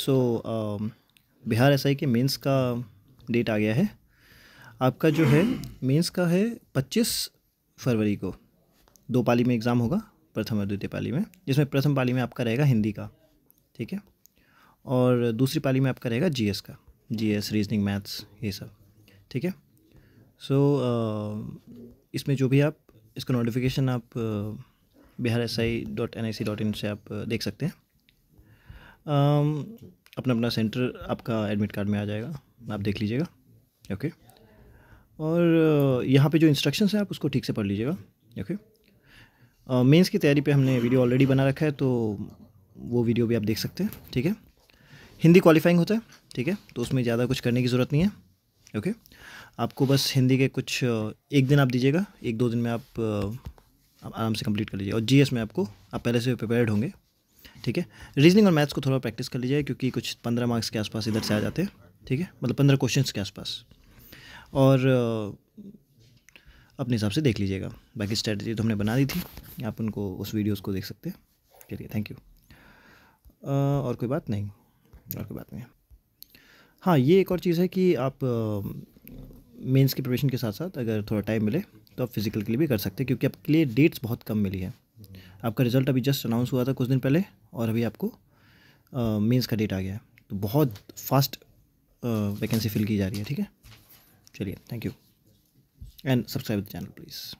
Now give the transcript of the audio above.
सो so, um, Bihar S के mains का date आ गया है आपका जो है मेंस का है 25 फरवरी को दो पाली में एग्ज़ाम होगा प्रथम और द्वितीय पाली में जिसमें प्रथम पाली में आपका रहेगा हिंदी का ठीक है और दूसरी पाली में आपका रहेगा जीएस का जीएस रीजनिंग मैथ्स ये सब ठीक है सो so, uh, इसमें जो भी आप इसका नोटिफिकेशन आप uh, Bihar S I dot N I C dot in से आप uh, देख सकते हैं Um, अपना अपना सेंटर आपका एडमिट कार्ड में आ जाएगा आप देख लीजिएगा ओके और uh, यहाँ पे जो इंस्ट्रक्शंस हैं आप उसको ठीक से पढ़ लीजिएगा ओके मेंस uh, की तैयारी पे हमने वीडियो ऑलरेडी बना रखा है तो वो वीडियो भी आप देख सकते हैं ठीक है हिंदी क्वालिफाइंग होता है ठीक है तो उसमें ज़्यादा कुछ करने की ज़रूरत नहीं है ओके आपको बस हिंदी के कुछ uh, एक दिन आप दीजिएगा एक दो दिन में आप, आराम से कंप्लीट कर लीजिए और जीएस में आपको आप पहले से प्रिपेयर्ड होंगे ठीक है रीजनिंग और मैथ्स को थोड़ा प्रैक्टिस कर लीजिए क्योंकि कुछ पंद्रह मार्क्स के आसपास इधर से आ जाते हैं ठीक है मतलब पंद्रह क्वेश्चन के आसपास और अपने हिसाब से देख लीजिएगा बाकी स्ट्रैटेजी तो हमने बना दी थी आप उनको उस वीडियोज़ को देख सकते हैं चलिए थैंक यू और कोई बात नहीं और कोई बात नहीं हाँ ये एक और चीज़ है कि आप मेंस की प्रिपरेशन के साथ साथ अगर थोड़ा टाइम मिले तो आप फिज़िकल के लिए भी कर सकते हैं क्योंकि आपके लिए डेट्स बहुत कम मिली है आपका रिज़ल्ट अभी जस्ट अनाउंस हुआ था कुछ दिन पहले और अभी आपको मेंस का डेट आ गया है तो बहुत फास्ट वैकेंसी फिल की जा रही है ठीक है चलिए thank you and subscribe the channel please